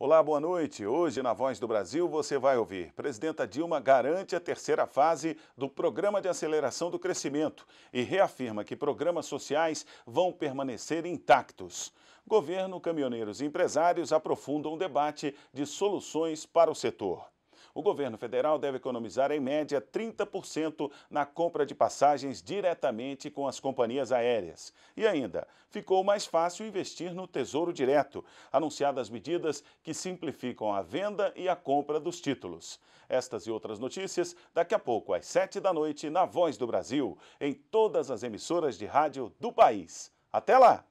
Olá, boa noite. Hoje, na Voz do Brasil, você vai ouvir. Presidenta Dilma garante a terceira fase do Programa de Aceleração do Crescimento e reafirma que programas sociais vão permanecer intactos. Governo, caminhoneiros e empresários aprofundam o debate de soluções para o setor o governo federal deve economizar, em média, 30% na compra de passagens diretamente com as companhias aéreas. E ainda, ficou mais fácil investir no Tesouro Direto, anunciadas medidas que simplificam a venda e a compra dos títulos. Estas e outras notícias daqui a pouco, às 7 da noite, na Voz do Brasil, em todas as emissoras de rádio do país. Até lá!